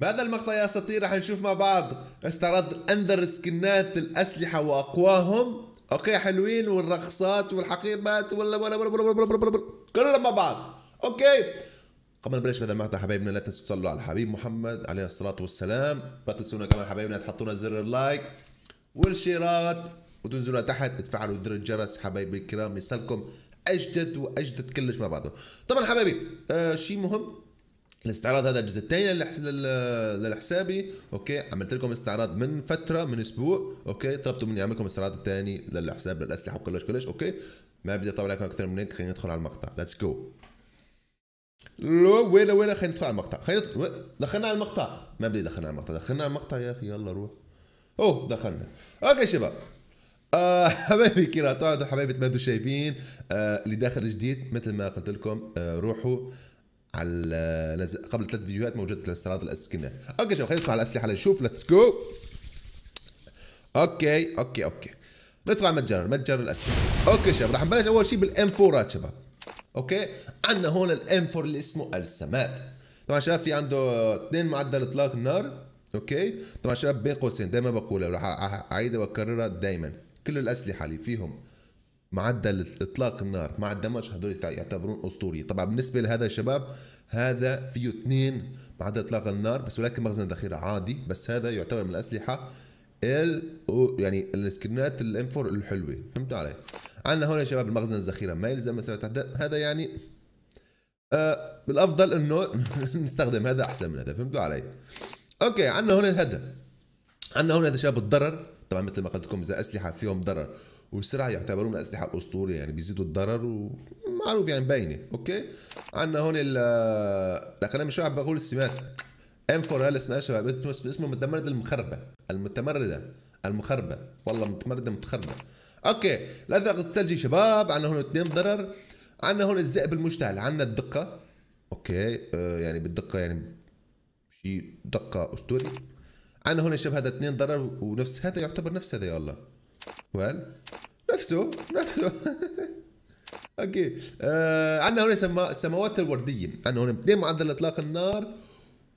بهذا المقطع يا اساطير رح نشوف مع بعض استعراض اندر سكنات الاسلحه واقواهم اوكي حلوين والرقصات والحقيبات ولا ولا ولا ولا ولا كلهم مع بعض اوكي قبل ما نبلش بهذا المقطع حبايبنا لا تنسوا تصلوا على الحبيب محمد عليه الصلاه والسلام لا تنسونا كمان حبايبنا تحطونا زر اللايك والشيرات وتنزلوا تحت تفعلوا زر الجرس حبايبي الكرام يصلكم اجدد واجدد كلش مع بعضه طبعا حبايبي آه شيء مهم الاستعراض هذا الجزء الثاني للحسابي اوكي عملت لكم استعراض من فتره من اسبوع اوكي طلبتوا مني اعمل لكم استعراض ثاني للحساب للاسلحه وكلش كلش اوكي ما بدي اطول عليكم اكثر من هيك خلينا ندخل على المقطع ليتس جو وين وين خلينا ندخل على المقطع خلينا دخلنا على المقطع ما بدي دخلنا على المقطع دخلنا على المقطع يا اخي يلا روح اوه دخلنا اوكي شباب آه حبايبي كيراتون حبايبي ما انتم شايفين آه اللي داخل جديد مثل ما قلت لكم آه روحوا على قبل ثلاث فيديوهات موجود الاستراد الاسكنه اوكي شباب خلينا ندخل على الاسلحه لنشوف ليتس جو اوكي اوكي اوكي ندخل على المتجر متجر الاسلحه اوكي شباب راح نبلش اول شيء بالام 4 شباب اوكي عندنا هون الام 4 اللي اسمه السمات طبعا شباب في عنده اثنين معدل اطلاق النار اوكي طبعا شباب بين قوسين دائما بقولها راح اعيدها واكررها دائما كل الاسلحه اللي فيهم معدل اطلاق النار مع الدمج هدول يعتبرون اسطوري طبعا بالنسبه لهذا الشباب هذا فيه اثنين معدل اطلاق النار بس ولكن مخزن ذخيره عادي بس هذا يعتبر من الاسلحه ال يعني السكنات الام 4 الحلوه فهمتوا علي عندنا هون يا شباب المخزن الذخيره ما يلزم هذا يعني آه بالافضل انه نستخدم هذا احسن من هذا فهمتوا علي اوكي عندنا هون هذا عندنا هون هذا شباب الضرر طبعا مثل ما قلت لكم اذا اسلحه فيهم ضرر وبسرعه يعتبروا من الاسلحه يعني بيزيدوا الضرر ومعروف يعني باينه اوكي عندنا هون ال لكن انا مش بقول السمات ام فور ال اسمها شباب اسمه المتمرده المخربه المتمرده المخربه والله متمرده متخربه اوكي الازرق الثلجي شباب عندنا هون اثنين ضرر عندنا هون الذئب المشتعل عندنا الدقه اوكي آه يعني بالدقه يعني شيء دقه اسطوري عندنا هون شباب هذا اثنين ضرر ونفس هذا يعتبر نفس هذا يا الله وين نفسه نفسه اوكي آه عندنا هون سما... السماوات الورديه عندنا هون اثنين معدل اطلاق النار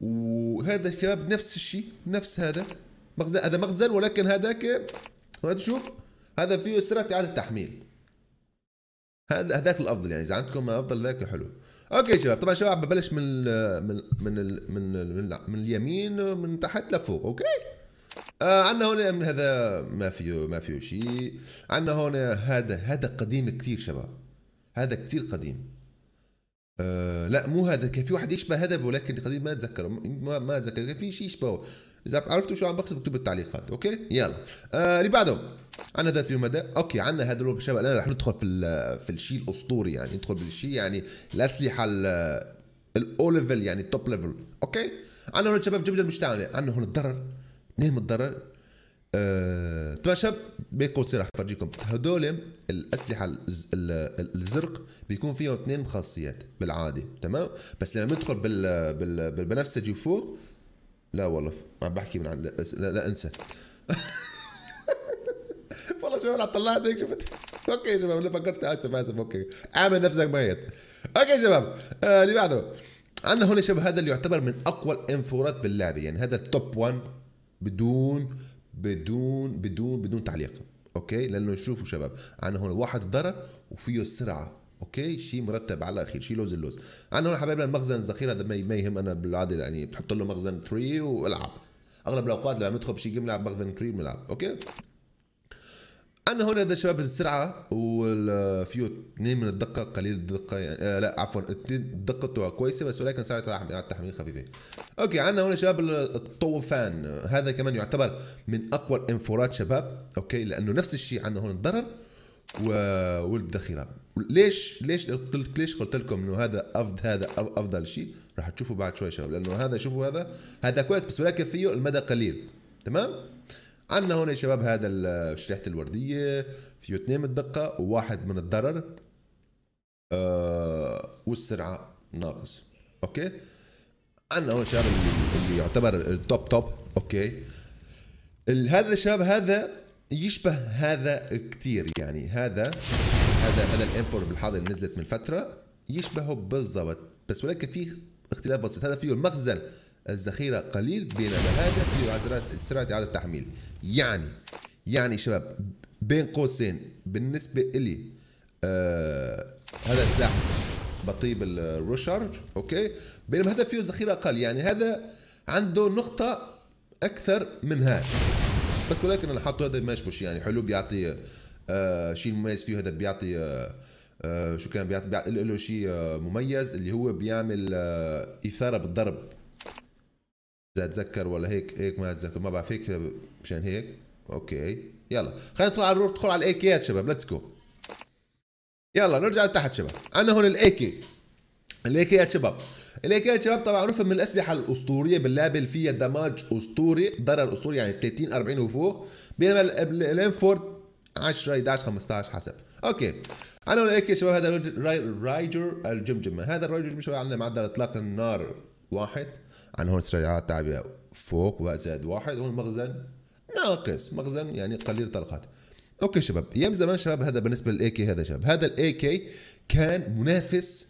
وهذا الشباب نفس الشيء نفس هذا مخزن هذا مخزن ولكن هذاك هون تشوف هذا فيه سرعه اعاده تحميل هذا هذاك الافضل يعني اذا عندكم افضل ذاك حلو اوكي شباب طبعا شباب ببلش من من من من ال من, ال من, ال من اليمين من تحت لفوق اوكي آه عندنا هون من هذا ما فيه ما فيه شيء عندنا هون هذا هذا قديم كثير شباب هذا كثير قديم آه لا مو هذا كان في واحد يشبه هذا ولكن قديم ما اتذكره ما ما اتذكر كان في شيء يشبهه اذا عرفتوا شو عم بقصد اكتبوا بالتعليقات اوكي يلا آه اللي بعده عندنا هذا يوم مدى اوكي عندنا هذا اللون شباب الان رح ندخل في في الشيء الاسطوري يعني ندخل بالشيء يعني الاسلحه الاو ليفل يعني التوب ليفل اوكي عندنا هون شباب جبنا المشتعله عندنا هون الضرر ليه متضرر؟ أه... تمشب بين قوسين راح افرجيكم هذول الاسلحه الزرق بيكون فيهم اثنين خاصيات بالعادي تمام بس لما ندخل بال... بال... بالبنفسجي وفوق لا والله عم بحكي من عند لا, لا انسى والله شو انا طلعت هيك شفت اوكي يا شباب انا فكرت اسف اسف اوكي اعمل نفسك ميت اوكي يا شباب آه، اللي آه بعده عندنا هون شباب هذا اللي يعتبر من اقوى الانفورات باللعبه يعني هذا التوب 1 بدون بدون بدون بدون تعليق اوكي لانه شوفوا شباب انا هون واحد ضرر وفيه السرعه اوكي شيء مرتب على الاخير شيء لوز اللوز انا هون حبايبنا المخزن الذخيره هذا ما يهم انا بالعاده يعني بحط له مخزن 3 والعب اغلب الاوقات لما ندخل بشيء جيم لعب مخزن 3 بنلعب اوكي عندنا هنا ده شباب السرعه والفيو اثنين من الدقه قليل الدقه يعني آه لا عفوا اثنين دقتها كويسه بس ولكن سرعه التحميل خفيفه. اوكي عندنا هنا شباب الطوفان هذا كمان يعتبر من اقوى الانفورات شباب اوكي لانه نفس الشيء عندنا هون الضرر والذخيره ليش ليش قلت ليش قلت لكم انه هذا افضل هذا افضل شيء راح تشوفوا بعد شوي شباب لانه هذا شوفوا هذا هذا كويس بس ولكن فيه المدى قليل تمام عندنا هون يا شباب هذا شريحه الورديه فيه اثنين من الدقه وواحد من الضرر آه والسرعه ناقص اوكي عندنا هون شباب اللي يعتبر التوب توب اوكي هذا الشباب هذا يشبه هذا كثير يعني هذا هذا هذا الانفور بالحاضر اللي نزلت من فتره يشبهه بالضبط بس ولكن فيه اختلاف بسيط هذا فيه المخزن الذخيرة قليل بين الهدف وسرعة إعادة التحميل يعني يعني شباب بين قوسين بالنسبة إلي آه هذا سلاح بطيء بالروشارج أوكي بينما هذا فيه ذخيرة أقل يعني هذا عنده نقطة أكثر من هذا بس ولكن أنا حاطه هذا ما يعني حلو بيعطي آه شيء مميز فيه هذا بيعطي آه آه شو كان بيعطي, بيعطي له شيء آه، مميز اللي هو بيعمل آه، إثارة بالضرب اذا اتذكر ولا هيك هيك ما اتذكر ما بعرف هيك مشان هيك اوكي يلا خلينا ندخل على ندخل على الايكيات شباب ليتس جو يلا نرجع لتحت شباب انا هون الايكي الاي يا شباب الاي يا شباب طبعا معروفه من الاسلحه الاسطوريه باللابل فيها دمج اسطوري ضرر اسطوري يعني 30 40 وفوق بينما الانفورد 10 11 15 حسب اوكي انا الاي كي شباب هذا رايجر الجمجمه هذا الرايجر الجمجمه عندنا معدل اطلاق النار واحد عن هون السريعات تعبئة فوق وزاد زائد واحد هون مخزن ناقص مخزن يعني قليل طلقات اوكي شباب ايام زمان شباب هذا بالنسبه للاي كي هذا شباب هذا الاي كي كان منافس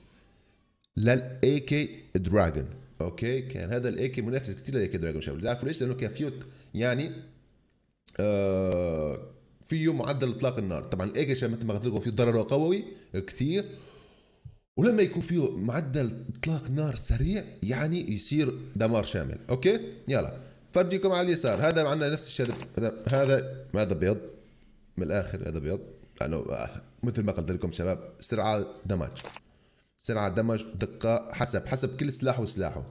للاي كي دراجون اوكي كان هذا الاي كي منافس كثير للاي كي دراجون شباب تعرفوا ليش لانه كان فيه يعني آه فيه معدل اطلاق النار طبعا الاي كي شباب مثل ما قلت لكم فيه ضرره قوي كثير ولما يكون فيه معدل اطلاق نار سريع يعني يصير دمار شامل اوكي يلا فرجيكم على اليسار هذا عندنا نفس الشيء هذا هذا بيض من الاخر هذا بيض لانه آه، مثل ما قلت لكم شباب سرعه دمج سرعه دمج دقه حسب حسب كل سلاح وسلاحه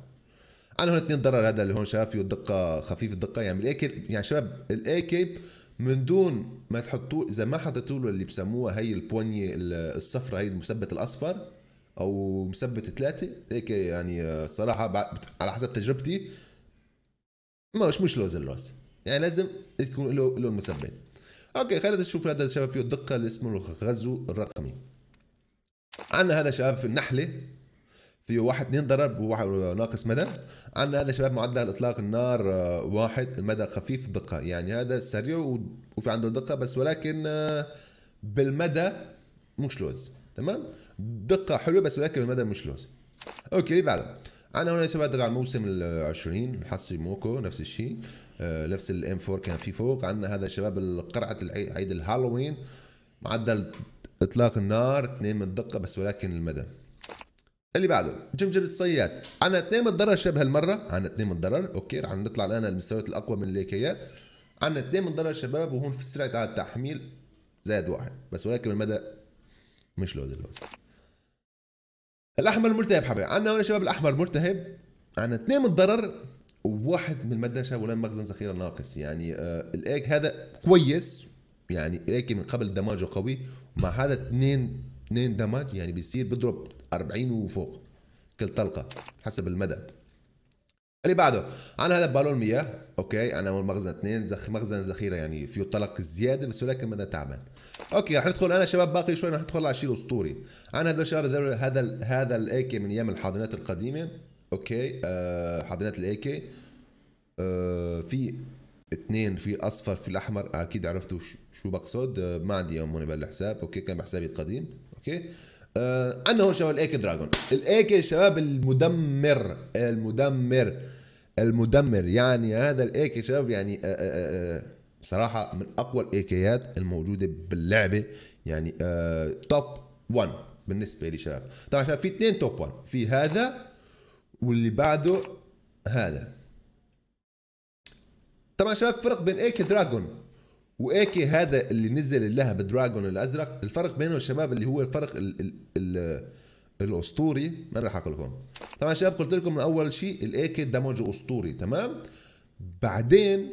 انا هون اثنين ضرر هذا اللي هون شاف فيه دقه خفيف الدقه يعني الاي يعني شباب الاي من دون ما تحطوه اذا ما حطيتوا له اللي بسموها هي البونيه الصفراء هي المثبت الاصفر او مثبت ثلاثه هيك يعني الصراحه آه، على حسب تجربتي مش مش لوز الراس يعني لازم تكون له له المثبت اوكي خلينا نشوف هذا الشباب فيه الدقه اللي اسمه الغزو الرقمي عندنا هذا شباب في النحله فيه واحد اثنين ضرب وواحد ناقص مدى عندنا هذا شباب معدل اطلاق النار آه، واحد المدى خفيف الدقه يعني هذا سريع وفي عنده دقه بس ولكن آه، بالمدى مش لوز تمام دقه حلوه بس ولكن المدى مش لوز اوكي اللي بعده انا هنا لسه بدري على الموسم ال 20 حصي موكو نفس الشيء آه، نفس الام 4 كان في فوق عندنا هذا شباب قرعه عيد الهالوين معدل اطلاق النار اثنين من الدقه بس ولكن المدى اللي بعده جمجمة الصياد انا اثنين من الضرر شبه المرة انا اثنين من الضرر اوكي رح نطلع الان المستويات الاقوى من الليكيات عندنا اثنين من الضرر شباب وهون في سرعه التحميل زائد واحد بس ولكن المدى مش لوز اللوز الاحمر الملتهب حبيبي عندنا هون شباب الاحمر الملتهب عندنا اثنين من الضرر وواحد من المدهشه ولا مخزن ذخيره ناقص يعني آه الايك هذا كويس يعني الايك من قبل دماجه قوي مع هذا اثنين اثنين دمج يعني بيصير بيضرب 40 وفوق كل طلقه حسب المدى اللي بعده عن هذا بالون مياه اوكي انا اول مخزن اثنين زخ مخزن ذخيره يعني فيه طلق زياده بس ولكن بدنا تعبان اوكي رح ندخل انا شباب باقي شوي رح ندخل على الشيء الاسطوري انا هذول شباب هذا هذا, الاي كي من ايام الحاضنات القديمه اوكي آه حاضنات كي آه في اثنين في اصفر في الاحمر اكيد عرفتوا شو بقصد آه ما عندي اياهم هون بالحساب اوكي كان بحسابي القديم اوكي آه عندنا هون شباب كي دراجون كي شباب المدمر المدمر المدمر يعني هذا كي شباب يعني آآ آه، آآ آه، آه، بصراحة من أقوى الإيكيات الموجودة باللعبة يعني آه توب 1 بالنسبة لي شباب طبعا شباب في اثنين توب 1 في هذا واللي بعده هذا طبعا شباب فرق بين ايكي دراجون واكي هذا اللي نزل لها بدراجون الازرق الفرق بينه والشباب اللي هو الفرق ال ال ال الاسطوري ما راح اقول لكم طبعا شباب قلت لكم من اول شيء الايكي دمجه اسطوري تمام بعدين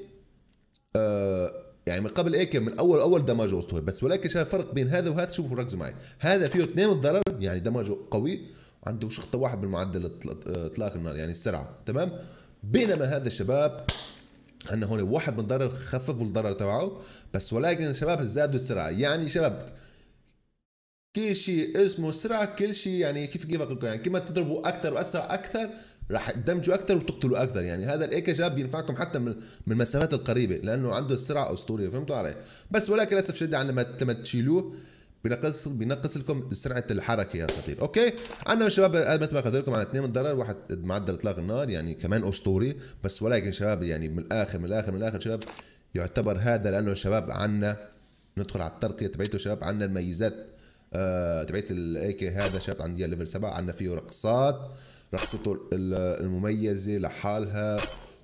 آه يعني من قبل ايكي من اول اول دمجه اسطوري بس ولكن شايف فرق بين هذا وهذا شوفوا ركزوا معي هذا فيه اثنين الضرر يعني دمجه قوي وعنده شخطه واحد بالمعدل اطلاق النار يعني السرعه تمام بينما هذا الشباب ان هون واحد من الضرر خففوا الضرر تبعه بس ولكن الشباب زادوا السرعه يعني شباب كل شيء اسمه سرعه كل شيء يعني كيف كيف اقول لكم يعني كل ما تضربوا اكثر واسرع اكثر راح تدمجوا اكثر وتقتلوا اكثر يعني هذا الاي شاب بينفعكم حتى من من المسافات القريبه لانه عنده السرعه اسطوريه فهمتوا علي بس ولكن للاسف شديد عندما تشيلوه بنقص بنقص لكم سرعه الحركه يا اساطير اوكي عندنا شباب مثل ما قلت لكم اثنين 2 ضرر واحد معدل اطلاق النار يعني كمان اسطوري بس ولكن شباب يعني من الاخر من الاخر من الاخر شباب يعتبر هذا لانه شباب عندنا ندخل على الترقيه تبعته شباب عندنا الميزات آه تبعت الاي كي هذا شباب عندي ليفل 7 عندنا فيه رقصات رقصته المميزه لحالها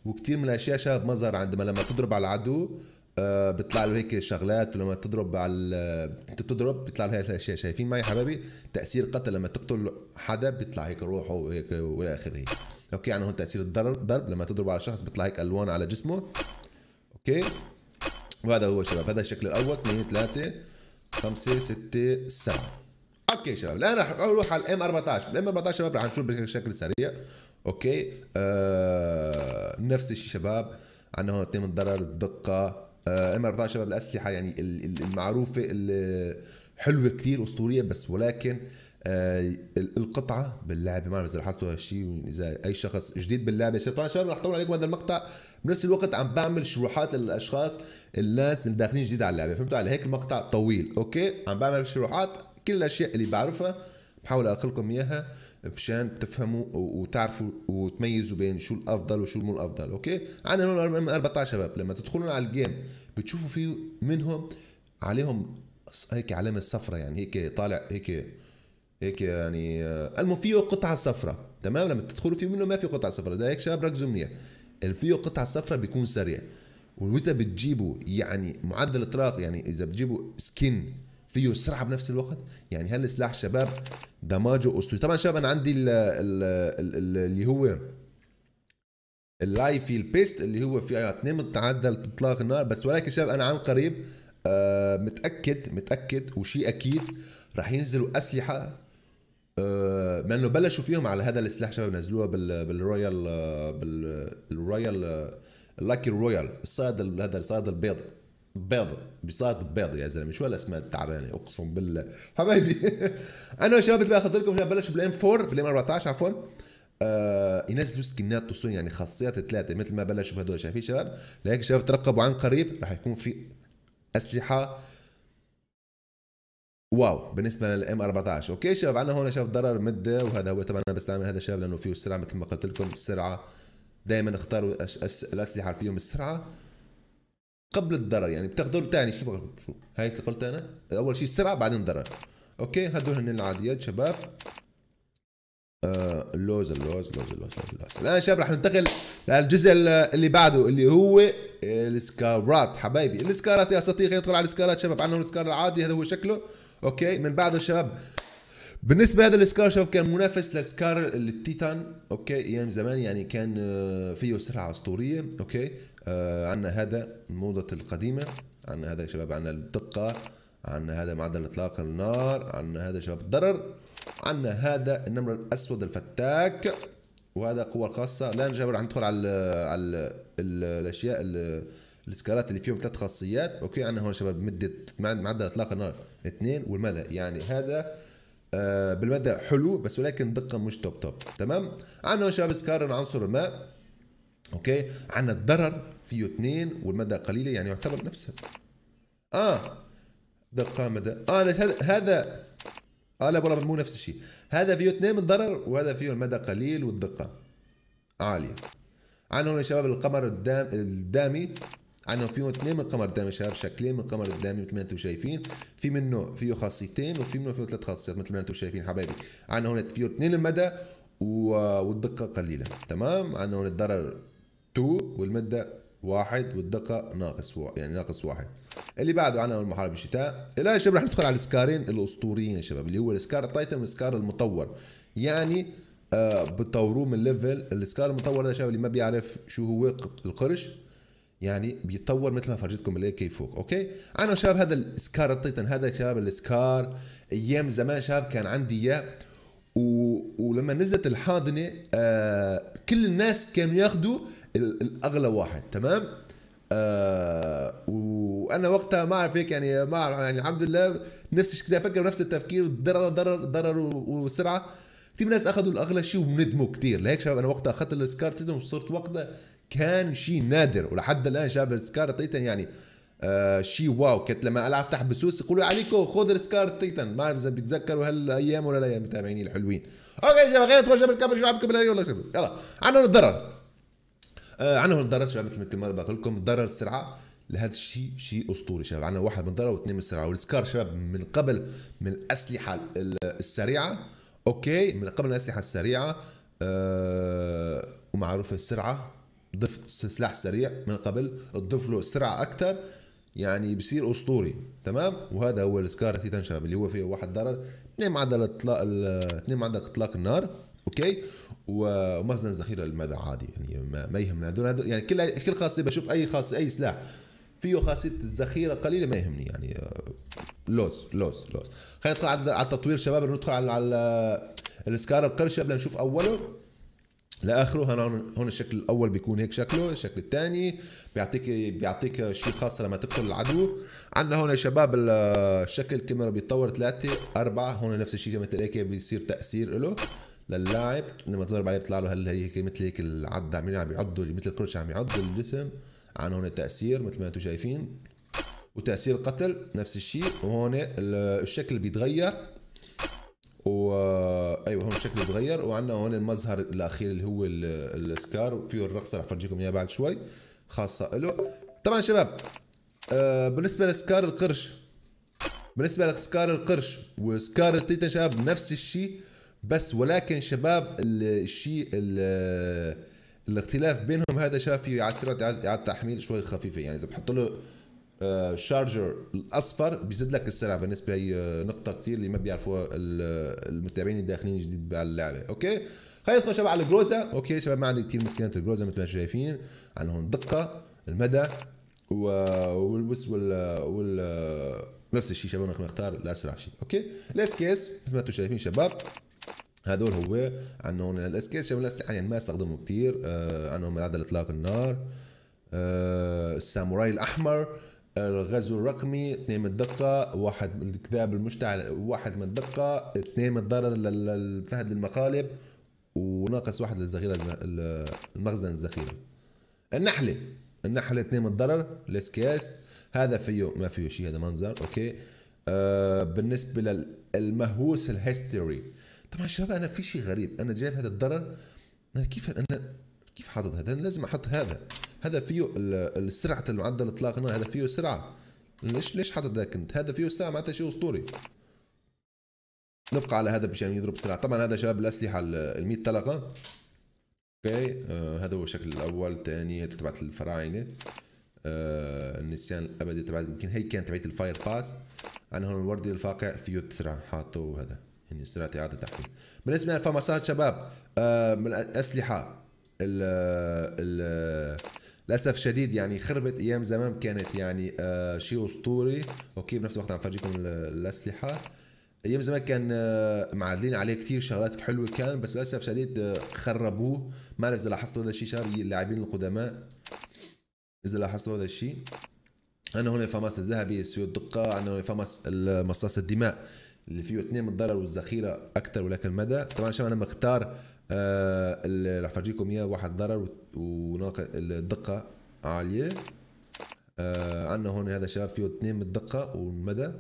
وكثير من الاشياء شباب مظهر عندما لما تضرب على العدو آه، بيطلع له هيك شغلات ولما تضرب على آه، انت بتضرب بيطلع له هيك شايفين معي حبايبي تاثير قتل لما تقتل حدا بيطلع هيك روحه وهيك والى اخره اوكي يعني هون تاثير الضرب ضرب لما تضرب على شخص بيطلع هيك الوان على جسمه اوكي وهذا هو شباب هذا الشكل الاول 2 3 5 6 7 اوكي شباب الان رح نروح على الام 14 الام 14 شباب رح نشوف بشكل سريع اوكي آه... نفس الشيء شباب عندنا هون اثنين من الضرر الدقه ام آه، 14 الاسلحه يعني المعروفه الحلوه كثير اسطوريه بس ولكن آه، القطعه باللعبه ما بعرف اذا لاحظتوا هالشيء اذا اي شخص جديد باللعبه طبعا شباب رح اطول عليكم هذا المقطع بنفس الوقت عم بعمل شروحات للاشخاص الناس اللي داخلين جديد على اللعبه فهمتوا علي هيك المقطع طويل اوكي عم بعمل شروحات كل الاشياء اللي بعرفها بحاول اقلكم اياها بشان تفهموا وتعرفوا وتميزوا بين شو الافضل وشو مو الافضل اوكي عندنا هون 14 شباب لما تدخلون على الجيم بتشوفوا في منهم عليهم هيك علامه صفراء يعني هيك طالع هيك هيك يعني آه، المهم فيه قطعه صفراء تمام لما تدخلوا فيه منه ما في قطعه صفراء ده هيك شباب ركزوا منيح اللي فيه قطعه صفراء بيكون سريع واذا بتجيبوا يعني معدل اطراق يعني اذا بتجيبوا سكن فيه السرعه بنفس الوقت يعني هل سلاح شباب دماجه اسطوري طبعا شباب انا عندي الـ الـ اللي هو اللايف في البيست اللي هو في اثنين متعدل اطلاق النار بس ولكن شباب انا عن قريب آه متاكد متاكد وشيء اكيد راح ينزلوا اسلحه آه مع انه بلشوا فيهم على هذا السلاح شباب نزلوها بال بالرويال آه، بالرويال اللاكي آه، رويال الصيد هذا الصيد البيض بيض بصات بيض يا زلمه شو هالاسماء التعبانه اقسم بالله حبايبي انا شباب بدي اخذ لكم ببلش بالام 4 بالام 14 عفوا آه ينزلوا سكنات تصوير يعني خاصيات ثلاثه مثل ما بلشوا بهدول شايفين شباب لهيك شباب ترقبوا عن قريب راح يكون في اسلحه واو بالنسبه للام 14 اوكي شباب عندنا هون شباب ضرر مده وهذا هو طبعا انا بستعمل هذا الشباب لانه فيه السرعه مثل ما قلت لكم السرعه دائما اختاروا الاسلحه اللي فيهم السرعه قبل الضرر يعني بتاخذوا ثاني كيف شو هاي قلت انا اول شيء السرعه بعدين الضرر اوكي هدول هن العاديات شباب آه، اللوز اللوز اللوز اللوز اللوز اللوز الان شباب رح ننتقل للجزء اللي بعده اللي هو السكارات حبايبي السكارات يا اساطير خلينا ندخل على السكارات شباب عندنا السكار العادي هذا هو شكله اوكي من بعده شباب بالنسبه هذا السكار شباب كان منافس للسكار التيتان اوكي ايام زمان يعني كان آه، فيه سرعه اسطوريه اوكي آه عندنا هذا الموضه القديمه عندنا هذا شباب عندنا الدقه عندنا هذا معدل اطلاق النار عندنا هذا شباب الضرر عندنا هذا النمر الاسود الفتاك وهذا قوه خاصه لا نجبر راح ندخل على على الاشياء السكارات اللي فيهم ثلاث خاصيات اوكي عندنا هون شباب مده معدل اطلاق النار اثنين والمدى يعني هذا آه، بالمدى حلو بس ولكن دقة مش توب توب تمام عندنا شباب سكار عنصر الماء اوكي عندنا الضرر فيه اثنين والمدى قليلة يعني يعتبر نفسها اه دقة مدى اه هذا هذا اه لا والله مو نفس الشيء هذا فيه اثنين من الضرر وهذا فيه المدى قليل والدقة عالية عندنا هنا شباب القمر الدام الدامي عندنا فيهم اثنين من القمر الدامي شباب شكلين من القمر الدامي مثل ما انتم شايفين في منه فيه خاصيتين وفي منه فيه ثلاث خاصيات مثل ما انتم شايفين حبايبي عندنا هون فيه اثنين المدى والدقة قليلة تمام عندنا هون الضرر 2 والمدة واحد والدقة ناقص و... يعني ناقص واحد اللي بعده عنا المحارب الشتاء الآن يا شباب رح ندخل على السكارين الأسطوريين يا شباب اللي هو السكار التايتن والسكار المطور يعني آه بطوروه من ليفل السكار المطور ده شباب اللي ما بيعرف شو هو القرش يعني بيتطور مثل ما فرجيتكم بالاي كي فوق اوكي انا شباب هذا السكار التيتن هذا شباب السكار ايام زمان شباب كان عندي اياه و... ولما نزلت الحاضنه آه... كل الناس كانوا ياخذوا الاغلى واحد تمام آه وانا وقتها ما اعرف هيك يعني ما اعرف يعني الحمد لله نفس الشيء كده افكر نفس التفكير ضرر ضرر ضرر وسرعه كثير ناس اخذوا الاغلى شيء وندموا كثير لهيك شباب انا وقتها اخذت السكار وصرت وقتها كان شيء نادر ولحد الان شاب السكار تيتن يعني آه شيء واو كنت لما العب افتح بسوس يقولوا عليكم خذ السكار تيتن ما اعرف اذا بيتذكروا هالايام ولا لا يعني متابعيني الحلوين اوكي شباب خلينا ندخل شباب الكاميرا شو عم ولا شباب يلا عنهم الضرر آه عنهم الضرر شباب مثل ما كل مره بقول لكم ضرر السرعه لهذا الشيء شيء اسطوري شباب عندنا واحد من ضرر واثنين من السرعه والسكار شباب من قبل من الاسلحه السريعه اوكي من قبل الاسلحه السريعه آه ومعروفه السرعه ضف سلاح سريع من قبل تضيف له سرعه اكثر يعني بصير اسطوري تمام وهذا هو السكار تيتان شباب اللي هو فيه واحد ضرر اثنين معدل اطلاق اثنين معدل اطلاق النار اوكي ومخزن ذخيره المدى عادي يعني ما, يهمنا هذول يعني كل كل خاصيه بشوف اي خاصيه اي سلاح فيه خاصيه الذخيره قليله ما يهمني يعني آه، لوز لوز لوز خلينا ندخل على التطوير شباب ندخل على على السكار القرش قبل نشوف اوله لاخره هون الشكل الاول بيكون هيك شكله الشكل الثاني بيعطيك بيعطيك شيء خاص لما تقتل العدو عندنا هون يا شباب الشكل كاميرا بيتطور ثلاثة أربعة هون نفس الشيء مثل هيك إيه، بيصير تأثير له للاعب لما تضرب عليه بيطلع له هل هيك مثل هيك العد عم يعضوا مثل الكرش عم يعض الجسم عن هون التأثير مثل ما انتم شايفين وتأثير القتل نفس الشيء وهون الشكل بيتغير و ايوه هون شكله اتغير وعندنا هون المظهر الاخير اللي هو السكار فيه الرقصه رح افرجيكم اياها بعد شوي خاصه له طبعا شباب آه، بالنسبه لسكار القرش بالنسبه لسكار القرش وسكار التيتا شباب نفس الشيء بس ولكن شباب الشيء الاختلاف بينهم هذا شباب في على سرعه اعاده تحميل شوي خفيفه يعني اذا بحط له الشارجر آه، الاصفر بيزيد لك السرعه بالنسبه هي آه، نقطه كثير اللي ما بيعرفوها المتابعين الداخلين الجديد على اللعبه اوكي خلينا ندخل شباب على الجروزا اوكي شباب ما عندي كثير مسكينات الجروزا مثل ما انتم شايفين عندهم دقه المدى و والبس وال وال نفس الشيء شباب نحن نختار الاسرع شيء اوكي الاس كيس مثل ما انتم شايفين شباب هذول هو عندهم هون الاس كيس شباب الاسلحه يعني ما استخدمهم كثير آه، عندهم عدد اطلاق النار آه الساموراي الاحمر الغزو الرقمي اثنين من الدقة واحد من الكذاب المشتعل واحد من الدقة اثنين من الضرر للفهد المقالب وناقص واحد للذخيرة المخزن الذخيرة النحلة النحلة اثنين من الضرر لسكياس هذا فيه ما فيه شيء هذا منظر اوكي آه بالنسبة للمهووس الهيستوري طبعا شباب انا في شيء غريب انا جايب هذا الضرر انا كيف انا كيف حاطط هذا انا لازم احط هذا هذا فيه السرعه المعدل الاطلاق النار هذا فيه سرعه ليش ليش حاطط ذاك انت هذا فيه سرعه معناتها شيء اسطوري نبقى على هذا مشان يضرب سرعه طبعا هذا شباب الاسلحه ال 100 طلقه اوكي آه هذا هو الشكل الاول الثاني تبعت الفراعنه آه النسيان الابدي تبعت يمكن هي كانت تبعت الفاير باس انا هون الوردي الفاقع فيه سرعه حاطه هذا يعني سرعه اعاده تحويل بالنسبه للفامسات شباب آه من الاسلحه ال ال للاسف شديد يعني خربت ايام زمان كانت يعني آه شيء اسطوري اوكي بنفس الوقت عم فرجيكم الاسلحه ايام زمان كان آه معدلين عليه كثير شغلات حلوه كان بس للاسف شديد آه، خربوه ما اعرف اذا لاحظتوا هذا الشيء شباب اللاعبين القدماء اذا لاحظتوا هذا الشيء انا هون الفماس الذهبي سيو الدقه انا هون فاماس مصاص الدماء اللي فيه اثنين من الضرر والذخيره اكثر ولكن مدى طبعا شباب انا مختار آه رح فرجيكم اياه واحد ضرر الدقه عاليه آه عندنا هون هذا شباب فيه اثنين من الدقه والمدى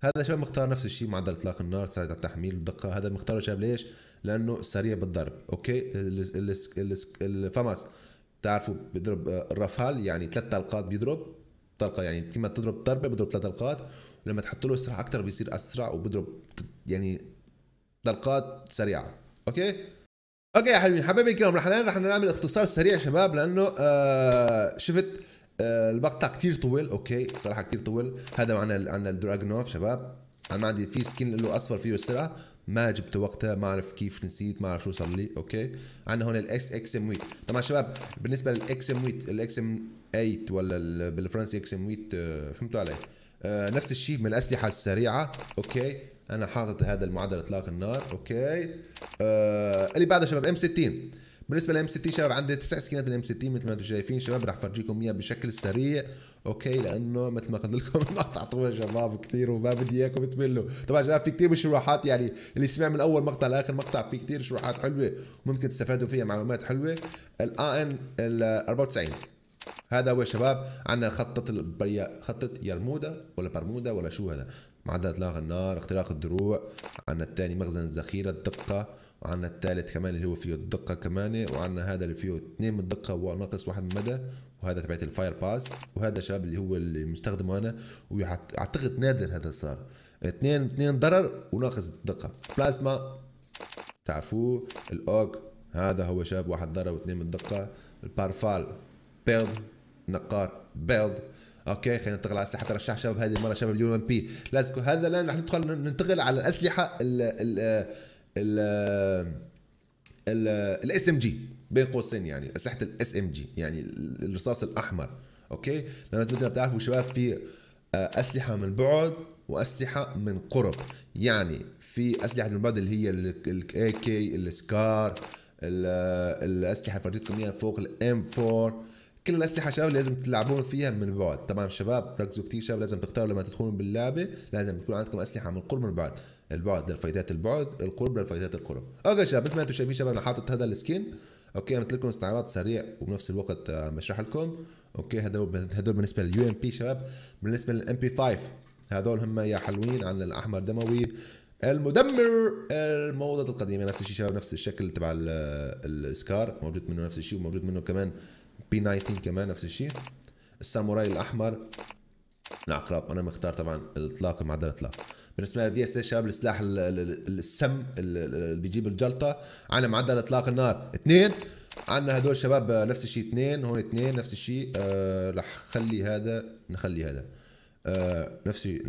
هذا شباب مختار نفس الشيء معدل اطلاق النار سرعه التحميل الدقه هذا مختاره شباب ليش؟ لانه سريع بالضرب اوكي الفمس بتعرفوا بيضرب الرفال آه، يعني ثلاث طلقات بيضرب طلقه يعني كما تضرب ضربه بيضرب ثلاث طلقات ولما تحط له سرعه اكثر بيصير اسرع وبيضرب يعني طلقات سريعه اوكي اوكي يا حبيبي حبايبي الكرام رح رح نعمل اختصار سريع شباب لانه آه شفت آه المقطع كثير طويل اوكي صراحه كثير طويل هذا عن ال عن الدراجونوف شباب انا عندي في سكين له اصفر فيه السرعه ما جبته وقتها ما اعرف كيف نسيت ما اعرف شو صار لي اوكي عندنا هون الاكس اكس ام ويت طبعا شباب بالنسبه للاكس ام ويت الاكس ام 8 ولا بالفرنسي اكس ام ويت آه، فهمتوا علي آه نفس الشيء من الاسلحه السريعه اوكي انا حاطط هذا المعدل اطلاق النار اوكي آه اللي بعده شباب ام 60 بالنسبه للام 60 شباب عندي تسع سكينات الام 60 مثل ما انتم شايفين شباب راح افرجيكم اياها بشكل سريع اوكي لانه مثل ما قلت لكم ما طويل شباب كثير وما بدي اياكم تملوا طبعا شباب في كثير شروحات يعني اللي سمع من اول مقطع لاخر مقطع في كثير شروحات حلوه وممكن تستفادوا فيها معلومات حلوه الان ال 94 هذا هو شباب عندنا خطة البريا خطة يرمودا ولا برمودا ولا شو هذا معدل اطلاق النار اختراق الدروع عندنا الثاني مخزن الذخيره الدقه وعندنا الثالث كمان اللي هو فيه الدقه كمان وعندنا هذا اللي فيه اثنين من الدقه وناقص واحد من المدى وهذا تبعت الفاير باس وهذا شاب اللي هو اللي مستخدمه انا واعتقد نادر هذا صار اثنين اثنين ضرر وناقص الدقه بلازما تعرفوه الاوك هذا هو شاب واحد ضرر واثنين من الدقه البارفال بيض نقار بيض اوكي خلينا ننتقل على اسلحه ترشح شباب هذه المره شباب اليو ام بي لازم هذا الان رح ندخل ننتقل على الاسلحه ال ال ال الاس ام جي بين قوسين يعني اسلحه الاس ام جي يعني الرصاص الاحمر اوكي لان مثل ما بتعرفوا شباب في آه، اسلحه من بعد واسلحه من قرب يعني في اسلحه من بعد اللي هي الاي كي السكار الاسلحه اللي فرجيتكم اياها فوق الام 4 كل الاسلحه شباب لازم تلعبون فيها من بعد تمام شباب ركزوا كثير شباب لازم تختاروا لما تدخلون باللعبه لازم يكون عندكم اسلحه من القرب من بعد البعد للفايتات البعد القرب للفايتات القرب اوكي شباب مثل ما انتم شايفين شباب انا حاطط هذا السكين اوكي عملت لكم استعراض سريع وبنفس الوقت آه، بشرح لكم اوكي هذول هذول بالنسبه لليو ام بي شباب بالنسبه للام بي 5 هذول هم يا حلوين عن الاحمر دموي المدمر الموضة القديمة نفس الشيء شباب نفس الشكل تبع السكار موجود منه نفس الشيء وموجود منه كمان بي 19 كمان نفس الشيء الساموراي الاحمر العقرب انا مختار طبعا الاطلاق معدل الاطلاق بالنسبه للفي اس اس إيه شباب السلاح السم اللي بيجيب الجلطه عندنا معدل اطلاق النار اثنين عندنا هدول شباب نفس الشيء اثنين هون اثنين نفس الشيء أه رح خلي هذا نخلي هذا أه نفس الشيء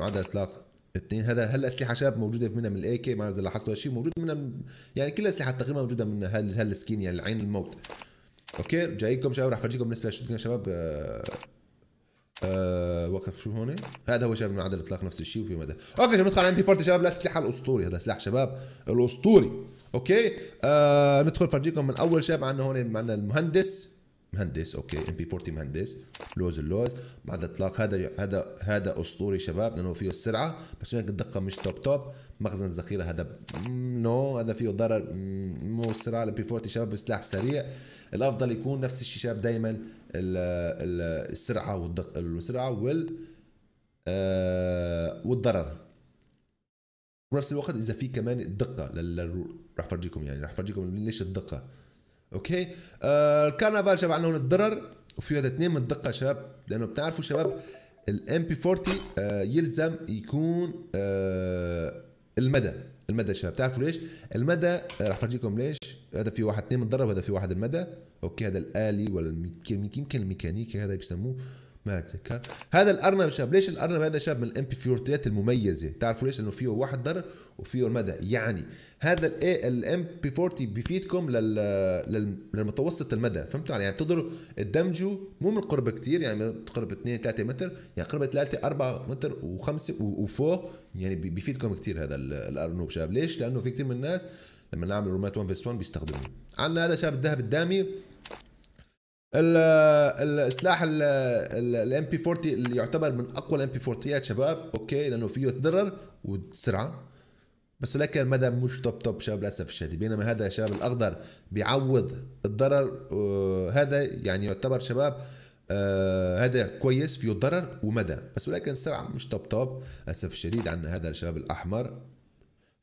معدل اطلاق اثنين هذا هلا اسلحه شباب موجوده منها من الاي كي ما اذا لاحظتوا هالشيء موجود منها من يعني كل الاسلحه تقريبا موجوده من هالسكين يعني العين الموت اوكي جايكم شباب رح افرجيكم بالنسبه شو شباب آه،, آه وقف شو هون هذا هو شباب معدل الاطلاق نفس الشيء وفي مدى اوكي شباب ندخل على ام بي 40 شباب الاسلحه الاسطوري هذا سلاح شباب الاسطوري اوكي آه ندخل فرجيكم من اول شباب عندنا هون معنا المهندس مهندس اوكي ام بي 40 مهندس لوز اللوز معدل الاطلاق هذا هذا هذا اسطوري شباب لانه فيه السرعه بس هيك الدقه مش توب توب مخزن الذخيره هذا نو هذا فيه ضرر مو السرعه الام بي 40 شباب سلاح سريع الافضل يكون نفس الشباب دائما السرعه والدق السرعه وال آه، والضرر بنفس الوقت اذا في كمان الدقه راح افرجيكم يعني راح افرجيكم ليش الدقه اوكي آه الكرنفال شباب عندنا هون الضرر وفي هذا اثنين من الدقه شباب لانه بتعرفوا شباب الام بي 40 يلزم يكون آه المدى المدى الشباب تعرفوا ليش المدى آه، راح افرجيكم ليش هذا في واحد اثنين متدرب هذا في واحد المدى اوكي هذا الالي ولا يمكن الميكانيكي هذا بيسموه ما اتذكر هذا الارنب شاب ليش الارنب هذا شاب من الامبيفيورتيات المميزه تعرفوا ليش لانه فيه واحد ضرر وفيه المدى يعني هذا الاي الام بي 40 بيفيدكم لل للمتوسط المدى فهمتوا يعني بتقدروا تدمجوا مو من قرب كثير يعني من قرب 2 3 متر يعني قرب 3 4 متر و5 وفوق يعني بيفيدكم كثير هذا الارنب شاب ليش لانه في كثير من الناس لما نعمل رومات 1 فيس 1 بيستخدموه عندنا هذا شاب الذهب الدامي السلاح الام بي 40 اللي يعتبر من اقوى الام بي 40 شباب اوكي لانه فيه ضرر وسرعه بس ولكن المدى مش توب توب شباب للاسف الشديد بينما هذا شباب الاخضر بيعوض الضرر آه، هذا يعني يعتبر شباب آه هذا كويس فيه ضرر ومدى بس ولكن السرعه مش توب توب للاسف الشديد عندنا هذا الشباب الاحمر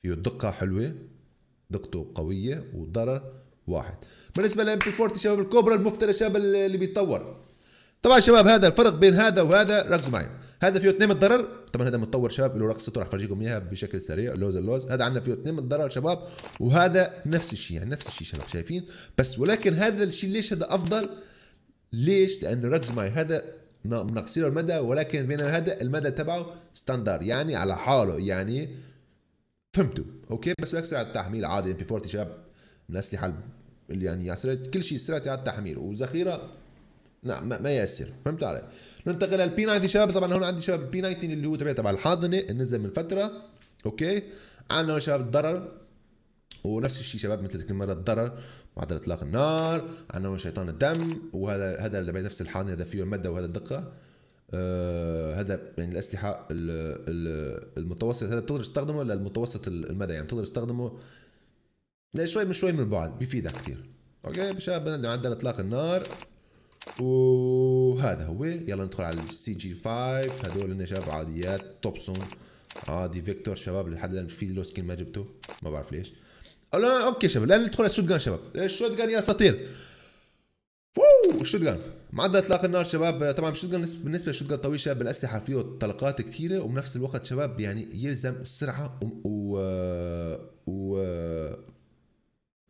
فيه دقه حلوه دقته قويه وضرر واحد بالنسبه للام بي 40 شباب الكوبرا المفترى شباب اللي بيتطور طبعا شباب هذا الفرق بين هذا وهذا ركزوا معي هذا فيه 2 الضرر طبعا هذا متطور شباب له رقصته راح افرجيكم اياها بشكل سريع لوز اللوز هذا عندنا فيه 2 الضرر شباب وهذا نفس الشيء يعني نفس الشيء شباب شايفين بس ولكن هذا الشيء ليش هذا افضل ليش لانه ركزوا معي هذا منقصين المدى ولكن بينما هذا المدى تبعه ستاندر يعني على حاله يعني فهمتوا اوكي بس بيكسر على التحميل عادي ام بي 40 شباب من الاسلحه يعني, يعني كل شيء سرعه على التحميل وذخيره نعم ما ياسر فهمت علي ننتقل للبي 90 شباب طبعا هون عندي شباب البي 90 اللي هو تبع تبع الحاضنه نزل من فتره اوكي عندنا هون شباب الضرر ونفس الشيء شباب مثل كل مره الضرر معدل اطلاق النار عندنا هون شيطان الدم وهذا هذا اللي نفس الحاضنه هذا فيه المده وهذا الدقه آه هذا يعني الاسلحه المتوسط هذا بتقدر تستخدمه للمتوسط المدى يعني بتقدر تستخدمه شوي من شوي من بعد بيفيدك كثير اوكي مشان عندنا اطلاق النار وهذا هو يلا ندخل على السي جي 5 هذول هن شباب عاديات توبسون عادي فيكتور شباب لحد الان في له سكين ما جبته ما بعرف ليش لا اوكي شباب الان ندخل على الشوت جان شباب الشوت إيه، جان يا اساطير ووو الشوت جان معدل اطلاق النار شباب طبعا الشوت جان بالنسبه للشوت جان طويل شباب الاسلحه فيه طلقات كثيره وبنفس الوقت شباب يعني يلزم السرعه و و, و...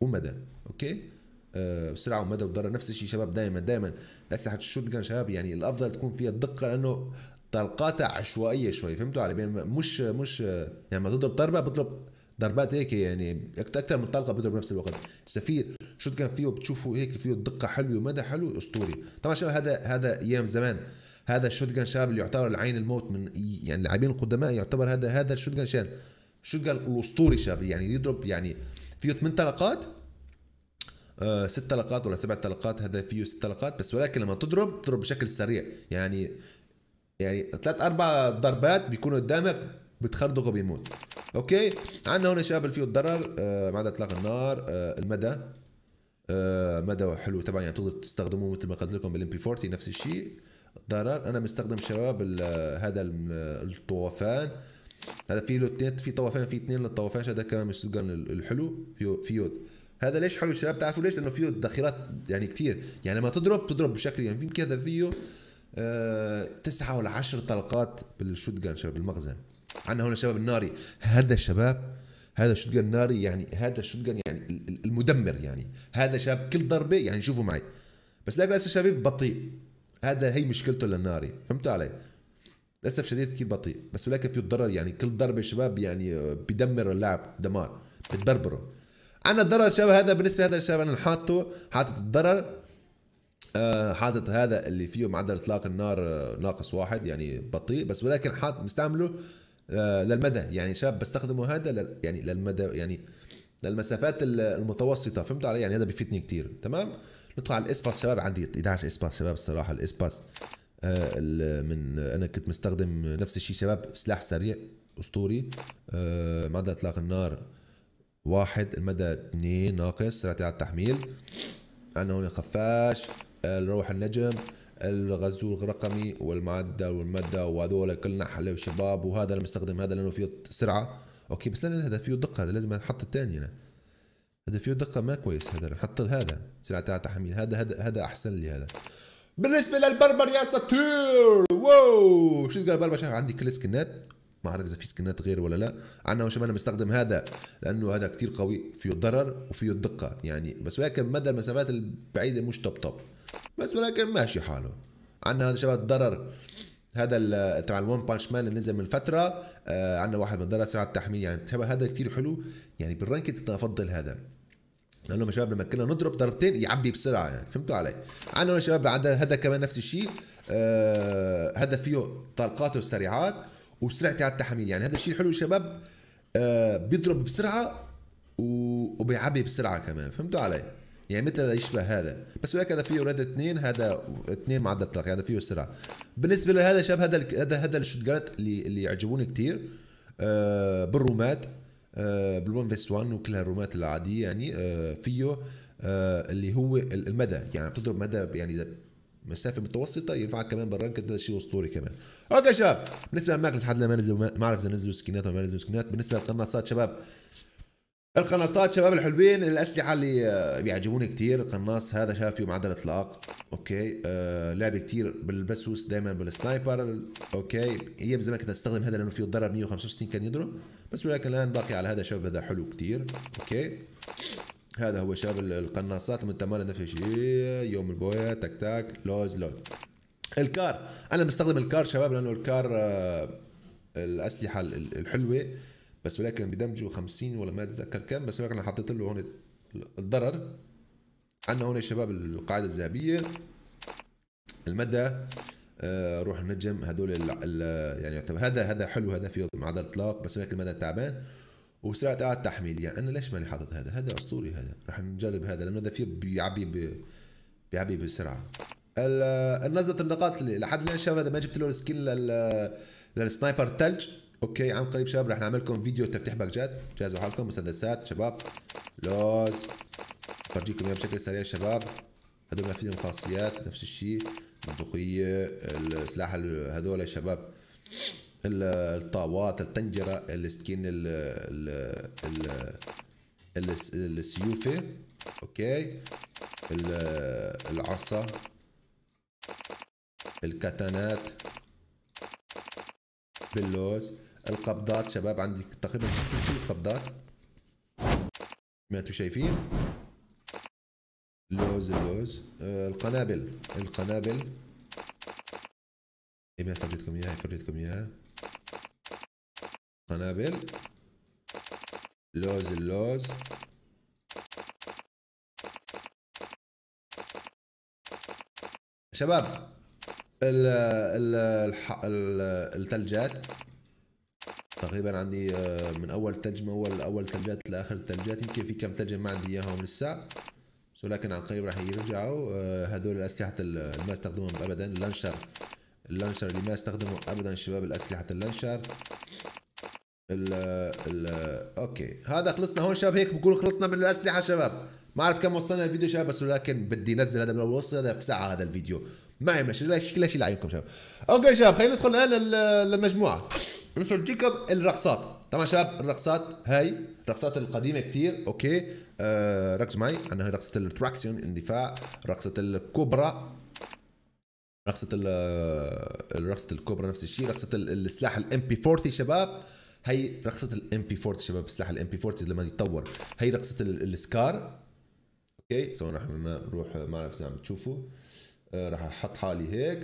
ومدى اوكي أه سرعه ومدى وضرر نفس الشيء شباب دائما دائما اسلحه الشوت جان شباب يعني الافضل تكون فيها الدقه لانه طلقاتها عشوائيه شوي فهمتوا علي مش مش يعني ما تضرب ضربه بتضرب ضربات هيك يعني اكثر من طلقه بتضرب بنفس الوقت سفير شوت جان فيه بتشوفوا هيك فيه الدقة حلوه ومدى حلو اسطوري طبعا شباب هذا هذا ايام زمان هذا الشوت جان شباب اللي يعتبر العين الموت من يعني اللاعبين القدماء يعتبر هذا هذا الشوت جان شان جان الاسطوري شباب يعني يضرب يعني فيه 8 طلقات آه، ست طلقات ولا سبع طلقات هذا فيه ست طلقات بس ولكن لما تضرب تضرب بشكل سريع يعني يعني ثلاث اربع ضربات بيكونوا قدامك بتخردقه بيموت اوكي عندنا هون شباب فيه الضرر آه، ما عدا اطلاق النار آه، المدى مدى حلو طبعا يعني بتقدروا تستخدموه مثل ما قلت لكم بالام بي 40 نفس الشيء ضرر انا مستخدم شباب هذا الطوفان هذا فيه لوتات في طوفان في اثنين للطوفان هذا كمان من سجن الحلو في يود هذا ليش حلو الشباب تعرفوا ليش لانه فيه ذخيرات يعني كثير يعني لما تضرب تضرب بشكل يعني يمكن هذا فيه آه تسعة ولا عشر طلقات بالشوت جان شباب المخزن عندنا هنا شباب الناري هذا الشباب هذا الشوت جان ناري يعني هذا الشوت جان يعني المدمر يعني هذا شاب كل ضربه يعني شوفوا معي بس لا للاسف شباب بطيء هذا هي مشكلته للناري فهمتوا علي للاسف شديد كثير بطيء بس ولكن فيه الضرر يعني كل ضربه شباب يعني بدمر اللاعب دمار بتبربره انا الضرر شباب هذا بالنسبه لهذا الشباب انا حاطه حاطط الضرر آه حاطط هذا اللي فيه معدل اطلاق النار آه، ناقص واحد يعني بطيء بس ولكن حاط مستعمله آه للمدى يعني شباب بستخدمه هذا يعني للمدى يعني للمسافات المتوسطه فهمت علي يعني هذا بفيدني كثير تمام ندخل على الاسباس شباب عندي 11 اسباس شباب الصراحه الاسباس آه، من انا كنت مستخدم نفس الشيء شباب سلاح سريع اسطوري آه، مدى اطلاق النار واحد المدى اثنين ناقص سرعة التحميل انا هون خفاش الروح النجم الغزو الرقمي والمعدل والمدى وهذول كلنا حلو شباب وهذا انا مستخدم هذا لانه فيه سرعة اوكي بس هذا فيه دقة هذا لازم احط الثاني انا هذا فيه دقة ما كويس هذا نحط هذا سرعة التحميل هذا هذا هذا احسن لي هذا بالنسبه للبربر يا ساتور واو شو قال البربر شايف عندي كل سكنات ما اعرف اذا في سكنات غير ولا لا عندنا مش انا مستخدم هذا لانه هذا كثير قوي فيه الضرر وفيه الدقه يعني بس ولكن مدى المسافات البعيده مش توب توب بس ولكن ماشي حاله عندنا هذا شباب الضرر هذا تبع الون بانش مان اللي نزل من فتره آه عندنا واحد من ضرر سرعه التحميل يعني هذا كثير حلو يعني بالرانكت افضل هذا لانه يا شباب لما كنا نضرب ضربتين يعبي بسرعه يعني فهمتوا علي عندنا يا شباب هذا كمان نفس الشيء آه هذا فيه طلقاته السريعات وسرعتي على التحميل يعني هذا الشيء حلو شباب آه بيضرب بسرعه وبيعبي بسرعه كمان فهمتوا علي يعني مثل هذا يشبه هذا بس هناك هذا فيه اوريدي اثنين هذا اثنين معدل طلق يعني هذا فيه سرعه بالنسبه لهذا شباب هذا هذا هذا الشوت اللي اللي يعجبوني كثير آه بالرومات آه، بالون فيس 1 وكل الرومات العاديه يعني آه، فيه آه، اللي هو المدى يعني بتضرب مدى يعني اذا مسافه متوسطه ينفعك كمان بالرانك هذا شيء اسطوري كمان اوكي شباب بالنسبه للماكلز حد ما نزلوا ما اعرف اذا نزلوا سكنات ولا ما نزلوا سكنات بالنسبه للقناصات شباب القناصات شباب الحلوين الاسلحه اللي آه، بيعجبوني كثير القناص هذا شاف فيه معدل اطلاق اوكي آه لعب كثير بالبسوس دائما بالسنايبر اوكي هي بزمان كنت استخدم هذا لانه فيه ضرر 165 كان يضرب بس ولكن الان باقي على هذا شباب هذا حلو كثير اوكي هذا هو شباب القناصات المتمره نفس الشيء يوم البويه تك تك لوز لوز الكار انا بستخدم الكار شباب لانه الكار آه الاسلحه الحلوه بس ولكن بدمجوا 50 ولا ما اتذكر كم بس ولكن انا حطيت له هون الضرر عندنا هون يا شباب القاعده الذهبيه المدى آه، روح النجم هذول يعني يعتبر هذا هذا حلو هذا فيه معدل اطلاق بس ولكن المدى تعبان وسرعه اعاده تحميل يعني انا ليش ماني حاطط هذا؟ هذا اسطوري هذا راح نجرب هذا لانه هذا فيه بيعبي بيعبي بسرعه النظره النقاط لحد الان شباب هذا ما جبت له السكين للسنايبر الثلج اوكي عن قريب شباب رح نعمل لكم فيديو تفتيح باكجات جهزوا حالكم مسدسات شباب لوز فرجيكم اياها بشكل سريع شباب هذول ما فيهم خاصيات نفس الشيء بندقية السلاح هذول يا شباب الطاوات الطنجرة السكين ال ال ال السيوفة اوكي العصا الكتانات باللوز القبضات شباب عندي تقريبا كل القبضات ما انتم شايفين اللوز اللوز آه القنابل القنابل هي إيه ما فرجتكم اياها إيه فرجتكم اياها قنابل لوز اللوز شباب ال ال الثلجات تقريبا عندي آه، من اول ثلج من اول اول ثلجات لاخر ثلجات يمكن في كم ثلج ما عندي اياهم لسه ولكن عن قريب راح يرجعوا آه، هذول الاسلحه اللي ما استخدمهم ابدا اللانشر اللانشر اللي ما استخدمه ابدا شباب الاسلحه اللانشر ال ال اوكي هذا خلصنا هون شباب هيك بقول خلصنا من الاسلحه شباب ما اعرف كم وصلنا الفيديو شباب بس ولكن بدي انزل هذا لو وصل هذا في ساعه هذا الفيديو ما يهمش لا شيء لا شيء لعيونكم شباب اوكي شباب خلينا ندخل الان للمجموعه بنفرجيكم الرقصات طبعا شباب الرقصات هاي الرقصات القديمه كثير اوكي آه ركزوا معي عندنا هي رقصه التراكسيون اندفاع رقصه الكوبرا رقصه آه، رقصه الكوبرا نفس الشيء رقصه السلاح الام بي 40 شباب هي رقصه الام بي 40 شباب سلاح الام بي 40 لما يتطور هي رقصه السكار اوكي سو راح نروح ما بعرف اذا عم تشوفوا آه راح احط حالي هيك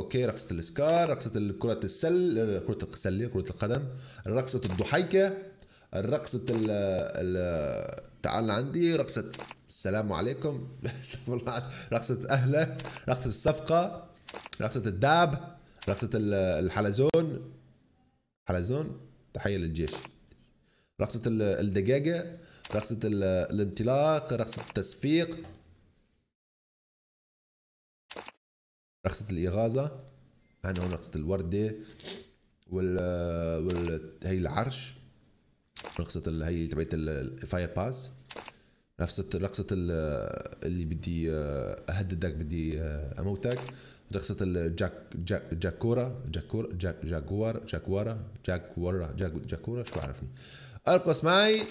اوكي رقصه الاسكار رقصه كره السل كره السله كره القدم رقصه الضحيكه رقصه ال ال تعال عندي رقصه السلام عليكم رقصه اهلا رقصه الصفقه رقصه الداب رقصه الحلزون حلزون تحيه للجيش رقصه الدجاجه رقصه الانطلاق رقصه التصفيق رقصة الإغاظة أنا هون رقصة الوردة وال وال هي العرش رقصة هي تبعت الفاير باس رقصة رقصة اللي بدي آه، أهددك بدي آه، أموتك رقصة الجاك جاك جاكورا جاكورا جاك جاكوار جاكوارا جاكورا جاك جاكورا شو عرفني ارقص معي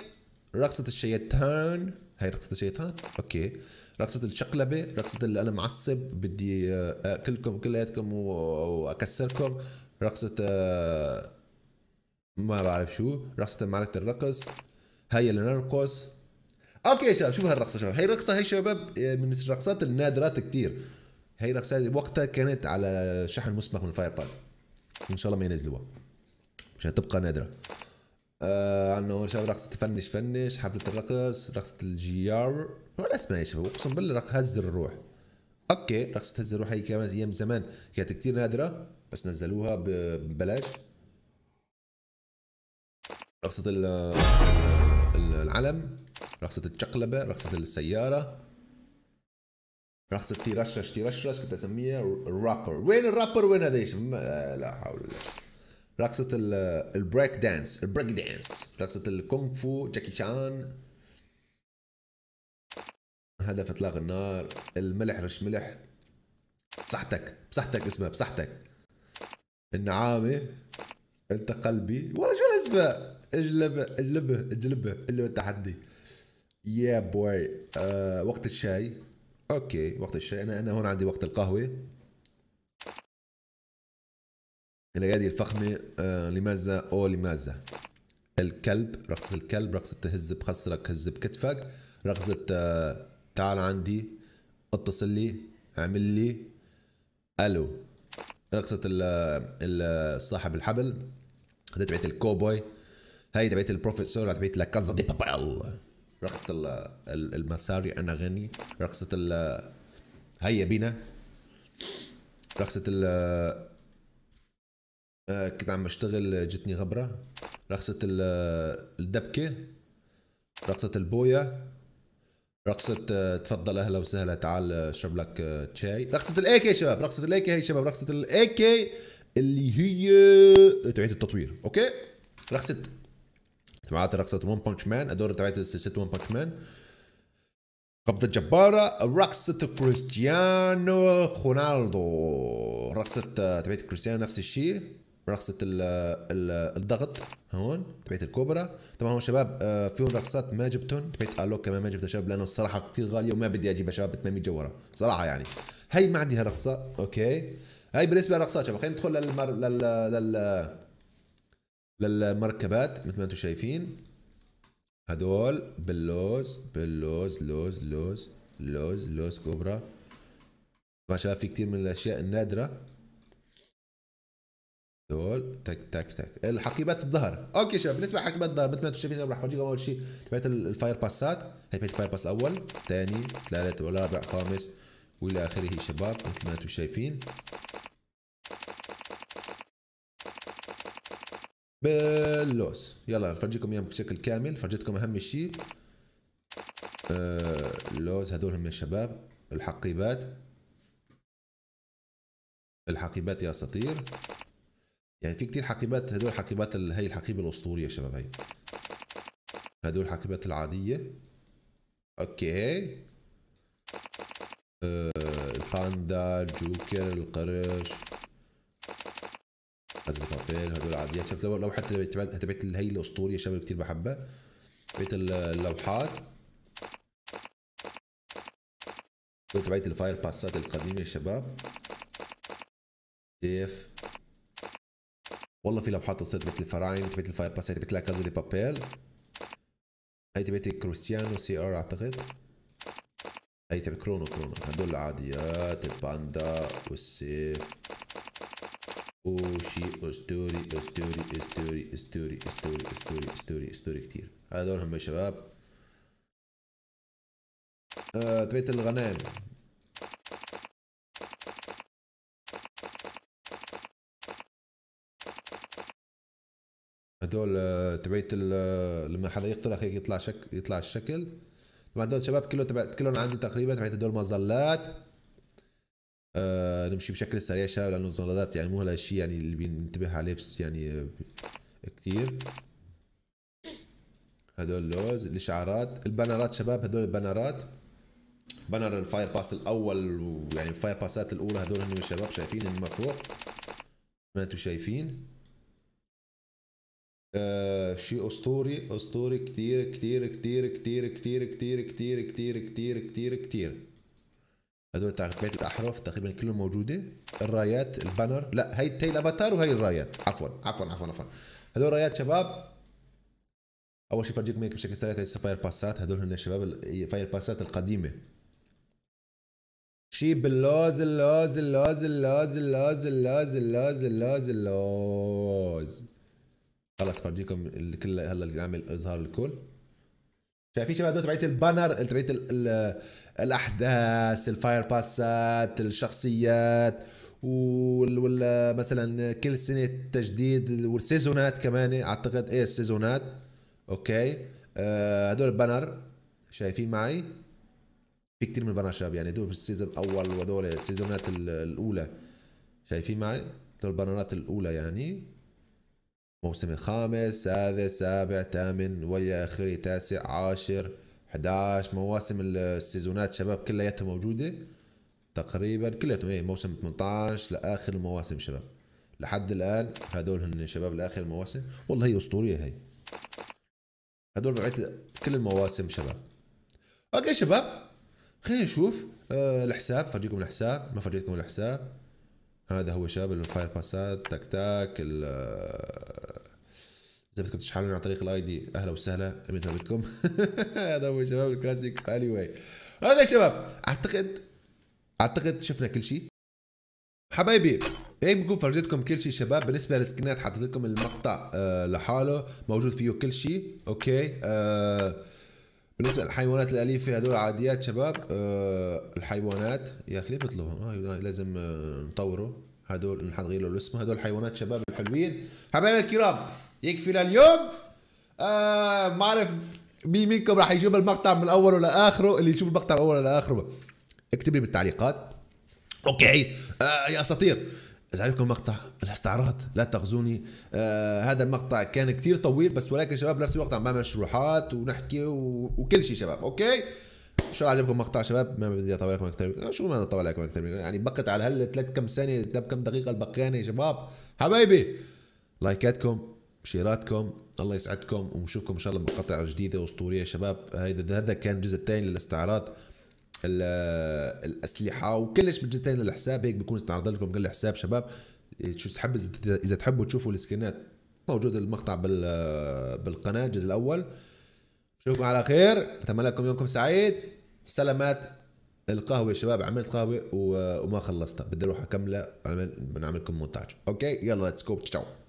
رقصة الشيطان هاي رقصة الشيطان اوكي رقصه الشقلبه رقصه اللي انا معصب بدي آه، اكلكم كلياتكم واكسركم رقصه آه، ما بعرف شو رقصه معركه الرقص هاي اللي نرقص اوكي يا شباب شوفوا هالرقصه شباب هي رقصه هي شباب آه، من الرقصات النادرات كثير هي رقصه وقتها كانت على شحن مسبق من فاير باس ان شاء الله ما ينزلوها مشان تبقى نادره آه انه شباب رقصة فنش فنش حفلة الرقص رقصة الجيار اسمها يا شباب اقسم بالله رقصة هز الروح اوكي رقصة هز الروح هي كانت ايام زمان كانت كثير نادرة بس نزلوها ببلاش رقصة العلم رقصة الشقلبة رقصة السيارة رقصة تيرشرش تيرشرش كنت اسميها الرابر وين الرابر وين هذا يا آه، لا حول الله رقصة البريك دانس البريك دانس رقصة الكونغ فو جاكي شان هدف اطلاق النار الملح رش ملح بصحتك بصحتك اسمها بصحتك النعامة انت قلبي ولا شو الاسماء اجلبه اجلبه اجلبه هو التحدي يا بوي أه وقت الشاي اوكي وقت الشاي انا انا هون عندي وقت القهوه الأيادي الفخمة آه، لماذا أو لماذا الكلب رقصة الكلب رقصة تهز بخصرك هز بكتفك رقصة آه، تعال عندي اتصل لي اعمل لي ألو رقصة صاحب الحبل هذا تبعت الكوبوي هاي تبعت البروفيسور تبعت لكازا دي بابال رقصة المساري أنا غني رقصة هيا بينا رقصة آه، كنت عم بشتغل جتني غبره رقصه الدبكه رقصه البويه رقصة آه، تفضل اهلا وسهلا تعال آه، اشرب لك شاي رقصة الاي كي شباب رقصة كي هي شباب رقصة الاي كي اللي هي تعيد التطوير اوكي رقصة تبعت رقصة ون بانش مان الدور تبعت سلسلة ون بانش مان قبضة جبارة رقصة كريستيانو رونالدو رقصة تبعت كريستيانو نفس الشيء رقصه الضغط هون تبعت الكوبرا طبعا هون شباب آه، فيهم رقصات ما جبتهم تبعت الوك كمان ما جبتها شباب لانه الصراحه كثير غاليه وما بدي اجيبها شباب ب 800 ورا صراحه يعني هي ما عندي هالرقصه اوكي هي بالنسبه للرقصات شباب خلينا ندخل للمر... لل... لل... للمركبات مثل ما انتم شايفين هدول باللوز باللوز لوز لوز لوز لوز كوبرا طبعا شباب في كثير من الاشياء النادره تك تك تك الحقيبات الظهر اوكي شباب بالنسبه لحقيبات الظهر مثل ما انتم شايفين راح اورجيكم اول شيء تبعت الفاير باسات هي تبعت الفاير باس الاول ثاني ثالث ورابع خامس والى اخره شباب مثل ما انتم شايفين باللوس يلا نفرجيكم اياهم بشكل كامل فرجيتكم اهم شيء آه اللوز هذول هم يا شباب الحقيبات الحقيبات يا اساطير يعني في كتير حقيبات هدول حقيبات هي الحقيبه الاسطوريه شباب هي هدول الحقيبات العاديه اوكي أه الباندا الجوكر القرش هذا بابيل هدول عاديات شباب لو حتى تبعت هي الاسطوريه شباب كتير بحبها تبعت اللوحات تبعت الفاير باسات القديمه يا شباب كيف والله في لوحات وصلت مثل الفراين تبعت الفاير باس هي تبعت لا كازا دي بابيل هي تبعت كريستيانو سي ار اعتقد هي تبعت كرونو كرونو هدول العاديات الباندا والسيف وشي اسطوري اسطوري اسطوري اسطوري اسطوري اسطوري اسطوري اسطوري كثير هدول هم يا شباب تبعت آه، الغنائم هذول آه، تبعت آه، لما حدا يقتل هيك يطلع شك يطلع الشكل طبعا هذول الشباب كله تبع كلهم عندي تقريبا تبعت هذول مظلات آه نمشي بشكل سريع شباب لانه الظلالات يعني مو هذا الشيء يعني اللي بينتبه عليه بس يعني آه، كثير هذول اللوز الاشعارات البانرات شباب هذول البانرات بانر الفاير باس الاول ويعني الفاير باسات الاولى هذول هم شباب شايفين هم فوق ما انتم شايفين آه شيء اسطوري اسطوري كثير كثير كثير كثير كثير كثير كثير كثير كثير كثير كتير هدول ثلاثة احرف تقريبا كلهم موجوده الرايات البانر لا هي هي الافاتار وهي الرايات عفوا عفوا عفوا عفوا هذول رايات شباب اول شيء فرجيكم هيك بشكل سريع هي فاير باسات هذول هن شباب فاير باسات القديمه شيب اللوز اللوز اللوز اللوز اللوز اللوز اللوز اللوز اللوز خلص فرجيكم كل هلا اللي عامل اظهار الكل شايفين شباب دول تبعت البانر تبعت الاحداث الفاير باسات الشخصيات وال مثلا كل سنه تجديد والسيزونات كمان اعتقد ايه السيزونات اوكي آه هدول البانر شايفين معي في كثير من البانر شباب يعني دول السيزون الاول وهدول السيزونات الاولى شايفين معي دول البانرات الاولى يعني موسم الخامس سادس سابع ثامن ويا اخره تاسع عاشر 11 مواسم السيزونات شباب كلياتها موجوده تقريبا كلياتهم ايه موسم 18 لاخر المواسم شباب لحد الان هدول هن شباب لاخر المواسم والله هي اسطوريه هي هدول بعت كل المواسم شباب اوكي شباب خلينا نشوف أه الحساب فرجيكم الحساب ما فرجيتكم الحساب هذا هو شاب الفاير باسات تك تاك اذا بدكم تشحنون عن طريق الاي دي اهلا وسهلا مثل بدكم هذا هو شباب الكلاسيك اني واي اوكي شباب اعتقد اعتقد شفنا كل شيء حبايبي هيك إيه بكون فرجيتكم كل شيء شباب بالنسبه للسكنات حطيت لكم المقطع أه لحاله موجود فيه كل شيء اوكي أه بالنسبه للحيوانات الاليفه هذول عاديات شباب أه الحيوانات يا اخي ليه بطلبهم آه لازم آه، نطوره هذول غير له الاسم هذول حيوانات شباب الحلوين حبايبنا الكرام يكفي لليوم آه ما اعرف مين منكم راح يجيب المقطع من الاول ولا اخره اللي يشوف المقطع من الاول ولا اخره اكتب لي بالتعليقات اوكي آه يا اساطير لكم مقطع الاستعراض لا تغزوني آه هذا المقطع كان كثير طويل بس ولكن شباب بنفس الوقت عم بعمل شروحات ونحكي و... وكل شيء شباب أوكي ان شاء الله عجبكم مقطع شباب ما بدي اطول لكم اكثر شو ما اطول لكم اكثر يعني بقت على هل ثلاث كم سنه كم دقيقه البقانه يا شباب حبايبي لايكاتكم شيراتكم الله يسعدكم ونشوفكم ان شاء الله بمقاطع جديده واسطوريه شباب هذا كان الجزء الثاني للاستعراض الاسلحه وكلش بتجزتين الحساب هيك بيكون استعرض لكم كل الحساب شباب إيه، شو تحب اذا تحبوا تشوفوا السكنات موجود المقطع بالقناه الجزء الاول نشوفكم على خير اتمنى لكم يومكم سعيد سلامات القهوه شباب عملت قهوه وما خلصتها بدي اروح اكملها بنعمل لكم مونتاج اوكي يلا ليتس جو تشاو